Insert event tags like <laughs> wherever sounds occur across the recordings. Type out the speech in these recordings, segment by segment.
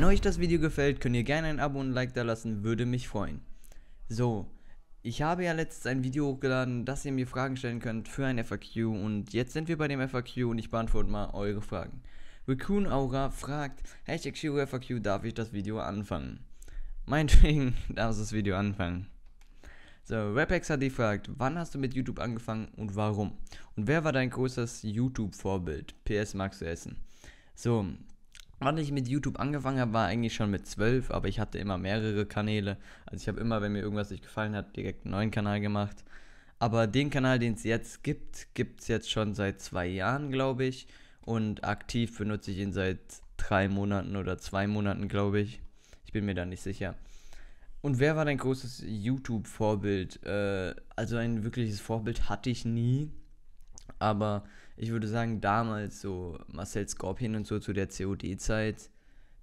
Wenn euch das Video gefällt, könnt ihr gerne ein Abo und ein Like da lassen, würde mich freuen. So, ich habe ja letztens ein Video hochgeladen, dass ihr mir Fragen stellen könnt für ein FAQ und jetzt sind wir bei dem FAQ und ich beantworte mal eure Fragen. Raccoon Aura fragt, Hashtag Shiro FAQ, darf ich das Video anfangen? Meinetwegen <laughs> darfst du das Video anfangen. So, RapXHD fragt, wann hast du mit YouTube angefangen und warum? Und wer war dein größtes YouTube-Vorbild? PS magst du essen? So, Wann ich mit YouTube angefangen habe, war eigentlich schon mit 12, aber ich hatte immer mehrere Kanäle. Also ich habe immer, wenn mir irgendwas nicht gefallen hat, direkt einen neuen Kanal gemacht. Aber den Kanal, den es jetzt gibt, gibt es jetzt schon seit zwei Jahren, glaube ich. Und aktiv benutze ich ihn seit drei Monaten oder zwei Monaten, glaube ich. Ich bin mir da nicht sicher. Und wer war dein großes YouTube-Vorbild? Äh, also ein wirkliches Vorbild hatte ich nie. Aber ich würde sagen, damals so Marcel Scorpion und so zu der COD-Zeit,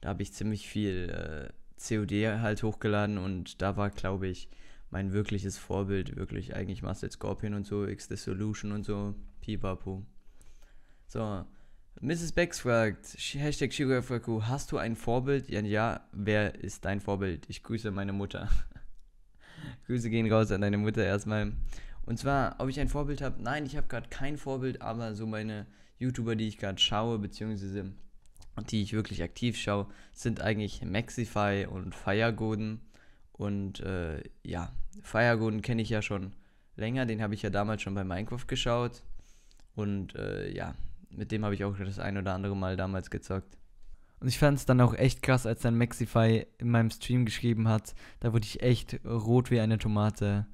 da habe ich ziemlich viel äh, COD halt hochgeladen und da war, glaube ich, mein wirkliches Vorbild wirklich eigentlich Marcel Scorpion und so, X The Solution und so, pipapo. So, Mrs. Becks fragt, Hashtag Shigurafaku, hast du ein Vorbild? Ja, ja, wer ist dein Vorbild? Ich grüße meine Mutter. <laughs> Grüße gehen raus an deine Mutter erstmal. Und zwar, ob ich ein Vorbild habe? Nein, ich habe gerade kein Vorbild, aber so meine YouTuber, die ich gerade schaue, beziehungsweise die ich wirklich aktiv schaue, sind eigentlich Maxify und Firegoden. Und äh, ja, Firegoden kenne ich ja schon länger, den habe ich ja damals schon bei Minecraft geschaut. Und äh, ja, mit dem habe ich auch das ein oder andere Mal damals gezockt. Und ich fand es dann auch echt krass, als dann Maxify in meinem Stream geschrieben hat. Da wurde ich echt rot wie eine Tomate.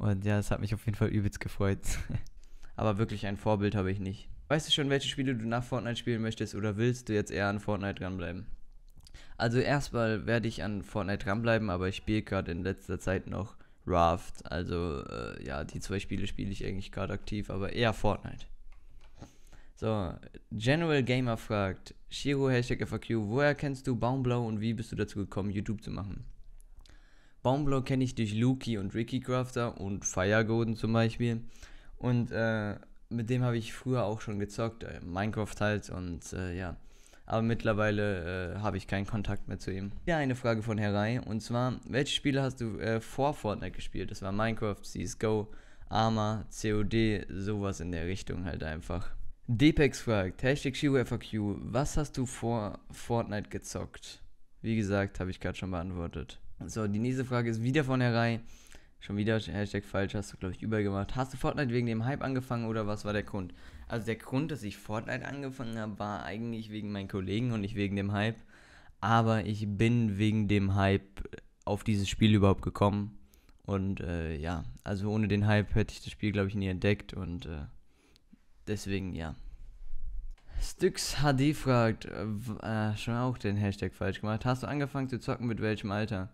Und ja, das hat mich auf jeden Fall übelst gefreut. <laughs> Aber wirklich ein Vorbild habe ich nicht. Weißt du schon, welche Spiele du nach Fortnite spielen möchtest oder willst du jetzt eher an Fortnite dranbleiben? Also erstmal werde ich an Fortnite dranbleiben, aber ich spiele gerade in letzter Zeit noch Raft. Also äh, ja, die zwei Spiele spiele ich eigentlich gerade aktiv, aber eher Fortnite. So, General Gamer fragt, Shiro, Hashtag FAQ, woher kennst du Baumblau und wie bist du dazu gekommen, YouTube zu machen? Baumblock kenne ich durch Luki und Ricky Crafter und Firegoden zum Beispiel. Und äh, mit dem habe ich früher auch schon gezockt, äh, Minecraft halt und äh, ja. Aber mittlerweile äh, habe ich keinen Kontakt mehr zu ihm. Wieder eine Frage von Herei und zwar: Welche Spiele hast du äh, vor Fortnite gespielt? Das war Minecraft, CSGO, Arma, COD, sowas in der Richtung halt einfach. Depex fragt, Hashtag ShiroFAQ, was hast du vor Fortnite gezockt? Wie gesagt, habe ich gerade schon beantwortet. So, die nächste Frage ist wieder von der Reihe. Schon wieder Hashtag falsch, hast du, glaube ich, übergemacht. Hast du Fortnite wegen dem Hype angefangen oder was war der Grund? Also der Grund, dass ich Fortnite angefangen habe, war eigentlich wegen meinen Kollegen und nicht wegen dem Hype. Aber ich bin wegen dem Hype äh, auf dieses Spiel überhaupt gekommen. Und äh, ja, also ohne den Hype hätte ich das Spiel, glaube ich, nie entdeckt. Und äh, deswegen, ja. Styx HD fragt, äh, äh, schon auch den Hashtag falsch gemacht. Hast du angefangen zu zocken mit welchem Alter?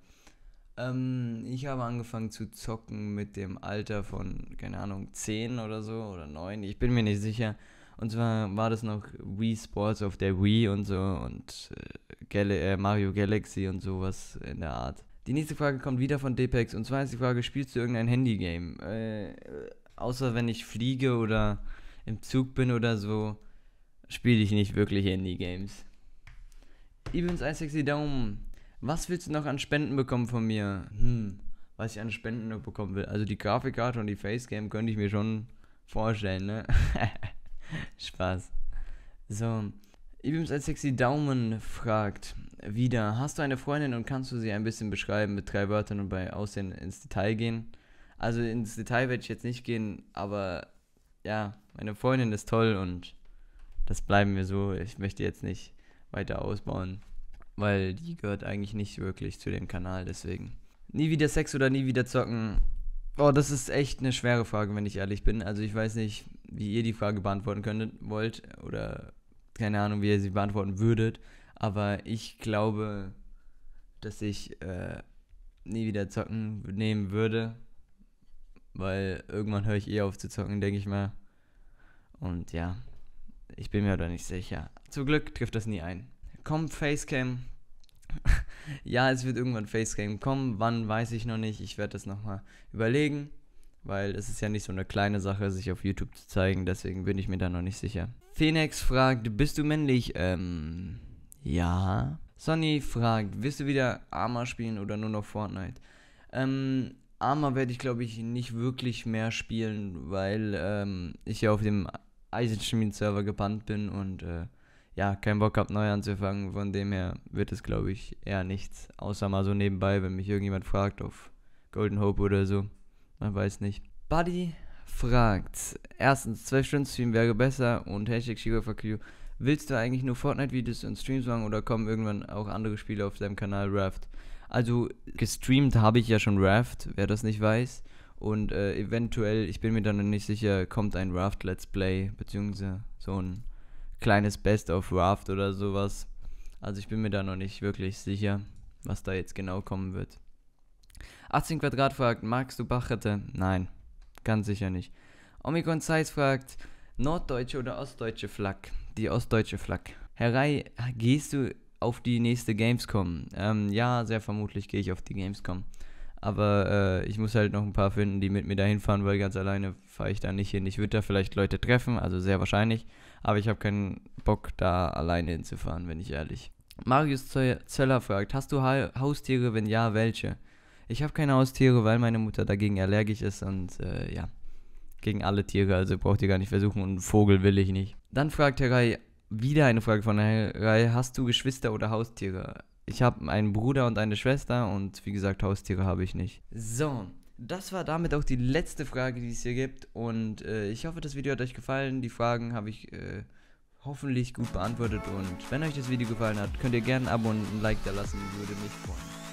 Ähm, ich habe angefangen zu zocken mit dem Alter von, keine Ahnung, 10 oder so oder 9, ich bin mir nicht sicher. Und zwar war das noch Wii Sports auf der Wii und so und äh, Gal äh, Mario Galaxy und sowas in der Art. Die nächste Frage kommt wieder von Depex und zwar ist die Frage, spielst du irgendein Handygame? Äh, außer wenn ich fliege oder im Zug bin oder so, spiele ich nicht wirklich Handygames. ein sexy Daumen. Was willst du noch an Spenden bekommen von mir? Hm, was ich an Spenden noch bekommen will. Also die Grafikkarte und die Facecam könnte ich mir schon vorstellen, ne? <laughs> Spaß. So. Ibims als sexy Daumen fragt wieder: Hast du eine Freundin und kannst du sie ein bisschen beschreiben mit drei Wörtern und bei Aussehen ins Detail gehen? Also ins Detail werde ich jetzt nicht gehen, aber ja, meine Freundin ist toll und das bleiben wir so. Ich möchte jetzt nicht weiter ausbauen weil die gehört eigentlich nicht wirklich zu dem Kanal, deswegen. Nie wieder Sex oder nie wieder zocken. Oh, das ist echt eine schwere Frage, wenn ich ehrlich bin. Also ich weiß nicht, wie ihr die Frage beantworten könntet, wollt oder keine Ahnung, wie ihr sie beantworten würdet. Aber ich glaube, dass ich äh, nie wieder zocken nehmen würde, weil irgendwann höre ich eh auf zu zocken, denke ich mal. Und ja, ich bin mir da nicht sicher. Zum Glück trifft das nie ein. Kommt Facecam, ja, es wird irgendwann Facecam kommen. Wann weiß ich noch nicht. Ich werde das nochmal überlegen, weil es ist ja nicht so eine kleine Sache, sich auf YouTube zu zeigen. Deswegen bin ich mir da noch nicht sicher. Phoenix fragt, bist du männlich? Ähm, ja. Sonny fragt, wirst du wieder Arma spielen oder nur noch Fortnite? Ähm, Arma werde ich, glaube ich, nicht wirklich mehr spielen, weil ähm, ich ja auf dem Eisenschmied-Server gebannt bin und äh, ja, keinen Bock habe, neu anzufangen. Von dem her wird es, glaube ich, eher nichts. Außer mal so nebenbei, wenn mich irgendjemand fragt auf Golden Hope oder so. Man weiß nicht. Buddy fragt: Erstens, 12 Stunden Stream wäre besser und Hashtag ShigoFQ. Willst du eigentlich nur Fortnite-Videos und Streams machen oder kommen irgendwann auch andere Spiele auf deinem Kanal Raft? Also, gestreamt habe ich ja schon Raft, wer das nicht weiß. Und äh, eventuell, ich bin mir dann nicht sicher, kommt ein Raft Let's Play, beziehungsweise so ein kleines Best of Raft oder sowas. Also ich bin mir da noch nicht wirklich sicher, was da jetzt genau kommen wird. 18 Quadrat fragt, magst du Bacherte? Nein, ganz sicher nicht. Omikron Size fragt, norddeutsche oder ostdeutsche Flak? Die ostdeutsche Flak. Herr Rai, gehst du auf die nächste Gamescom? Ähm, ja, sehr vermutlich gehe ich auf die Gamescom. Aber äh, ich muss halt noch ein paar finden, die mit mir dahin fahren, weil ganz alleine fahre ich da nicht hin. Ich würde da vielleicht Leute treffen, also sehr wahrscheinlich. Aber ich habe keinen Bock, da alleine hinzufahren, wenn ich ehrlich. Marius Zöller fragt, hast du ha Haustiere? Wenn ja, welche? Ich habe keine Haustiere, weil meine Mutter dagegen allergisch ist und äh, ja, gegen alle Tiere, also braucht ihr gar nicht versuchen und einen Vogel will ich nicht. Dann fragt Herr Rai, wieder eine Frage von Herr Rai, hast du Geschwister oder Haustiere? Ich habe einen Bruder und eine Schwester und wie gesagt, Haustiere habe ich nicht. So, das war damit auch die letzte Frage, die es hier gibt. Und äh, ich hoffe, das Video hat euch gefallen. Die Fragen habe ich äh, hoffentlich gut beantwortet. Und wenn euch das Video gefallen hat, könnt ihr gerne ein Abo und ein Like da lassen. Würde mich freuen.